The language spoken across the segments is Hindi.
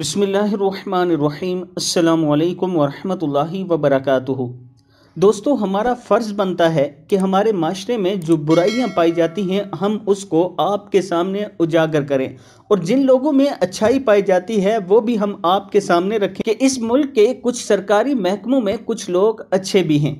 बिसमीम् अल्लाम वरहमल वर्क़ दोस्तों हमारा फ़र्ज़ बनता है कि हमारे माशरे में जो बुराइयां पाई जाती हैं हम उसको आपके सामने उजागर करें और जिन लोगों में अच्छाई पाई जाती है वो भी हम आपके सामने रखें कि इस मुल्क के कुछ सरकारी महकमों में कुछ लोग अच्छे भी हैं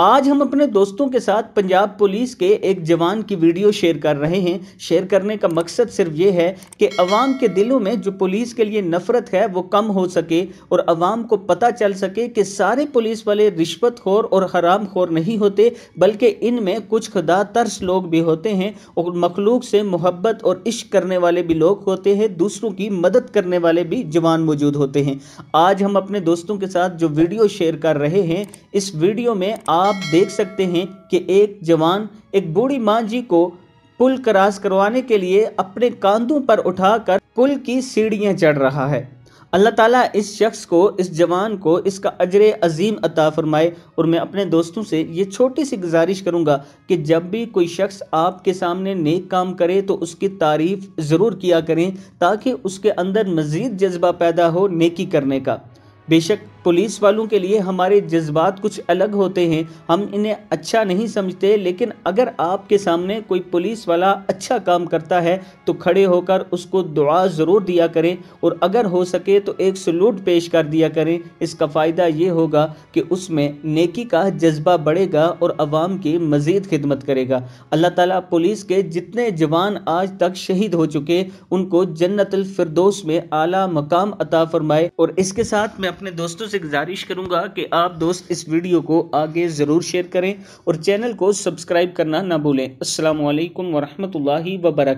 आज हम अपने दोस्तों के साथ पंजाब पुलिस के एक जवान की वीडियो शेयर कर रहे हैं शेयर करने का मकसद सिर्फ ये है कि अवाम के दिलों में जो पुलिस के लिए नफरत है वो कम हो सके और अवाम को पता चल सके कि सारे पुलिस वाले रिश्वतखोर और हराम खोर नहीं होते बल्कि इनमें कुछ खुदा तर्स लोग भी होते हैं और मखलूक से मोहब्बत और इश्क करने वाले भी लोग होते हैं दूसरों की मदद करने वाले भी जवान मौजूद होते हैं आज हम अपने दोस्तों के साथ जो वीडियो शेयर कर रहे हैं इस वीडियो में आप देख सकते हैं कि एक जवान एक बूढ़ी माँ जी को पुल क्रॉस करवाने के लिए अपने कांधों पर उठाकर पुल की सीढ़ियां चढ़ रहा है अल्लाह ताला इस शख्स को इस जवान को इसका अजर अजीम अता फरमाए और मैं अपने दोस्तों से ये छोटी सी गुजारिश करूँगा कि जब भी कोई शख्स आपके सामने नेक काम करे तो उसकी तारीफ़ ज़रूर किया करें ताकि उसके अंदर मज़ीद जज्बा पैदा हो नेकी करने का बेशक पुलिस वालों के लिए हमारे जज्बात कुछ अलग होते हैं हम इन्हें अच्छा नहीं समझते लेकिन अगर आपके सामने कोई पुलिस वाला अच्छा काम करता है तो खड़े होकर उसको दुआ ज़रूर दिया करें और अगर हो सके तो एक सलूट पेश कर दिया करें इसका फ़ायदा ये होगा कि उसमें नेकी का जज्बा बढ़ेगा और आवाम की मज़ीद खिदमत करेगा अल्लाह ताला पुलिस के जितने जवान आज तक शहीद हो चुके उनको जन्नतफरदोस में आला मकाम अता फरमाए और इसके साथ मैं अपने दोस्तों से आपसे गुजारिश करूंगा कि आप दोस्त इस वीडियो को आगे ज़रूर शेयर करें और चैनल को सब्सक्राइब करना ना भूलें असल वरहमल वबरक